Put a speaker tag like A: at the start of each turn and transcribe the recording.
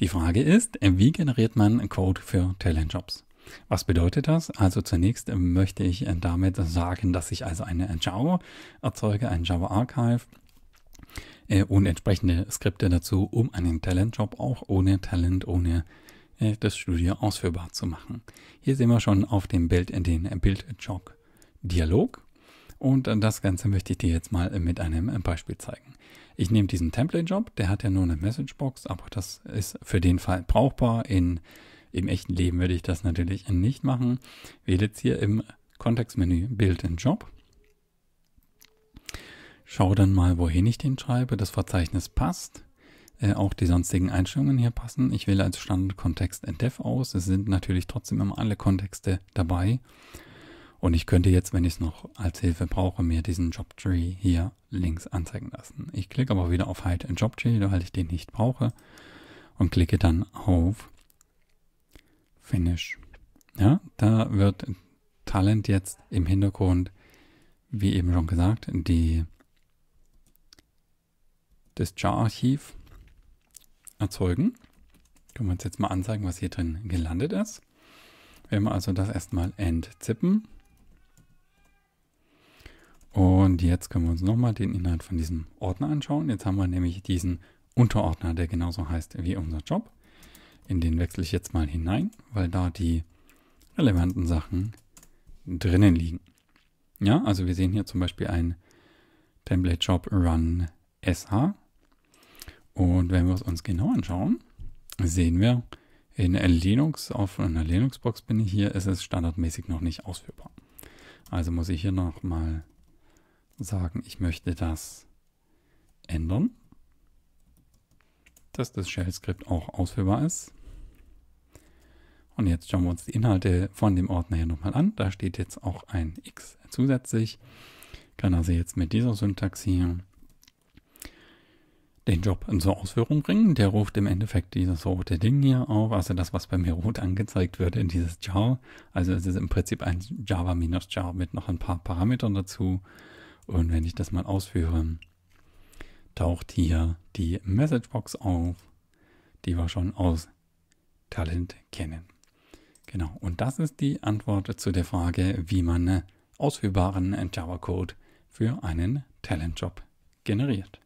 A: Die Frage ist, wie generiert man Code für Talentjobs? Was bedeutet das? Also zunächst möchte ich damit sagen, dass ich also eine Java erzeuge, ein Java Archive äh, und entsprechende Skripte dazu, um einen Talentjob auch ohne Talent, ohne äh, das Studio ausführbar zu machen. Hier sehen wir schon auf dem Bild den Bildjob Dialog. Und das Ganze möchte ich dir jetzt mal mit einem Beispiel zeigen. Ich nehme diesen Template-Job, der hat ja nur eine Messagebox, aber das ist für den Fall brauchbar. In, Im echten Leben würde ich das natürlich nicht machen. Wähle jetzt hier im Kontextmenü Build in Job. Schau dann mal, wohin ich den schreibe. Das Verzeichnis passt. Äh, auch die sonstigen Einstellungen hier passen. Ich wähle als Standard Standardkontext Dev aus. Es sind natürlich trotzdem immer alle Kontexte dabei. Und ich könnte jetzt, wenn ich es noch als Hilfe brauche, mir diesen Jobtree hier links anzeigen lassen. Ich klicke aber wieder auf Hide in Jobtree, weil ich den nicht brauche und klicke dann auf Finish. Ja, da wird Talent jetzt im Hintergrund, wie eben schon gesagt, die, das Jar-Archiv erzeugen. Können wir uns jetzt mal anzeigen, was hier drin gelandet ist. Wenn wir also das erstmal entzippen, und jetzt können wir uns nochmal den Inhalt von diesem Ordner anschauen. Jetzt haben wir nämlich diesen Unterordner, der genauso heißt wie unser Job. In den wechsle ich jetzt mal hinein, weil da die relevanten Sachen drinnen liegen. Ja, also wir sehen hier zum Beispiel ein Template Job Run SH. Und wenn wir es uns genau anschauen, sehen wir, in Linux, auf einer Linux-Box bin ich hier, ist es standardmäßig noch nicht ausführbar. Also muss ich hier nochmal sagen, ich möchte das ändern, dass das Shell-Skript auch ausführbar ist. Und jetzt schauen wir uns die Inhalte von dem Ordner hier nochmal an. Da steht jetzt auch ein X zusätzlich. kann also jetzt mit dieser Syntax hier den Job zur Ausführung bringen. Der ruft im Endeffekt dieses rote Ding hier auf, also das, was bei mir rot angezeigt wird in dieses Jar. Also es ist im Prinzip ein Java-Jar mit noch ein paar Parametern dazu. Und wenn ich das mal ausführe, taucht hier die Messagebox auf, die wir schon aus Talent kennen. Genau, und das ist die Antwort zu der Frage, wie man ausführbaren Java-Code für einen Talent-Job generiert.